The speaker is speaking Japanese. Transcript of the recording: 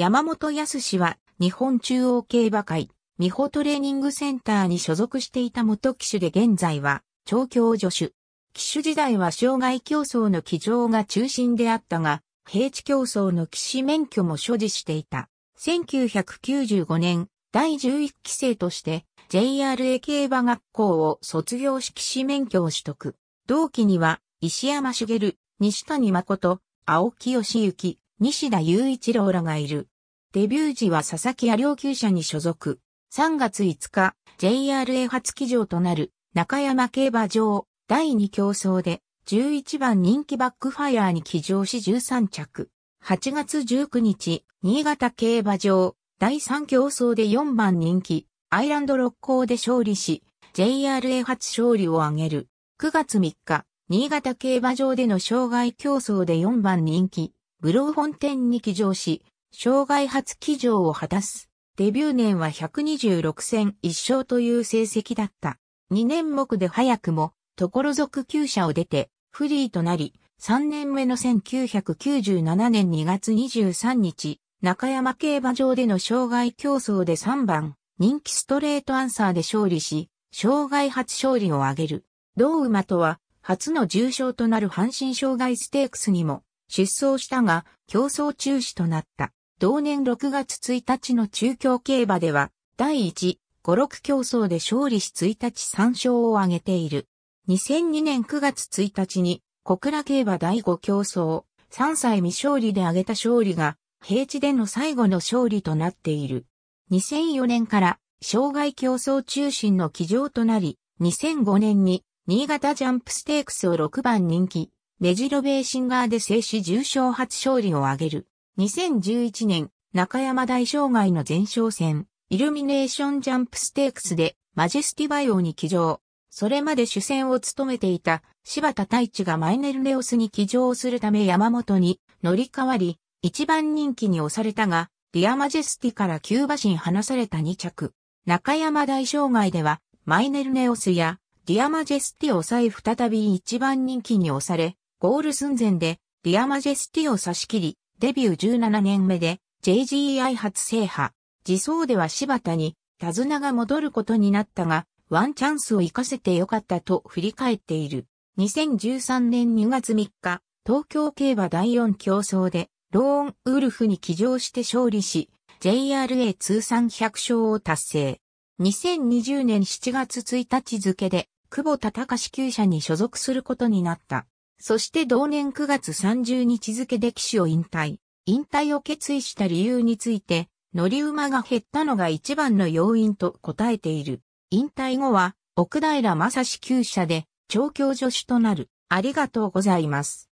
山本康は日本中央競馬会、美穂トレーニングセンターに所属していた元騎手で現在は調教助手。騎手時代は障害競争の騎乗が中心であったが、平地競争の騎士免許も所持していた。1995年、第11期生として JRA 競馬学校を卒業し騎士免許を取得。同期には石山茂、西谷誠、青木義行、西田雄一郎らがいる。デビュー時は佐々木や両級者に所属。3月5日、JRA 初騎乗となる中山競馬場第2競争で11番人気バックファイアーに騎乗し13着。8月19日、新潟競馬場第3競争で4番人気アイランド六甲で勝利し JRA 初勝利を挙げる。9月3日、新潟競馬場での障害競争で4番人気ブロー本店に騎乗し、生涯初騎乗を果たす。デビュー年は126戦1勝という成績だった。2年目で早くも、所属旧社を出て、フリーとなり、3年目の1997年2月23日、中山競馬場での障害競争で3番、人気ストレートアンサーで勝利し、障害初勝利を挙げる。同馬とは、初の重賞となる阪神障害ステークスにも出走したが、競争中止となった。同年6月1日の中京競馬では、第1、5、6競争で勝利し1日3勝を挙げている。2002年9月1日に、小倉競馬第5競争、3歳未勝利で挙げた勝利が、平地での最後の勝利となっている。2004年から、障害競争中心の騎乗となり、2005年に、新潟ジャンプステークスを6番人気、メジロベーシンガーで制止重賞初勝利を挙げる。2011年、中山大障害の前哨戦、イルミネーションジャンプステークスで、マジェスティバイオに騎乗。それまで主戦を務めていた柴田太一がマイネルネオスに騎乗するため山本に乗り換わり、一番人気に押されたが、ディアマジェスティから急馬身離された2着。中山大障害では、マイネルネオスや、ディアマジェスティを抑え再び一番人気に押され、ゴール寸前でディアマジェスティを差し切り、デビュー17年目で j g i 初制覇。自走では柴田に手綱が戻ることになったが、ワンチャンスを生かせてよかったと振り返っている。2013年2月3日、東京競馬第4競争で、ローンウルフに騎乗して勝利し、JRA 通算100勝を達成。2020年7月1日付で、久保田隆厩舎に所属することになった。そして同年9月30日付で騎手を引退。引退を決意した理由について、乗り馬が減ったのが一番の要因と答えている。引退後は、奥平正史厩社で、調教助手となる。ありがとうございます。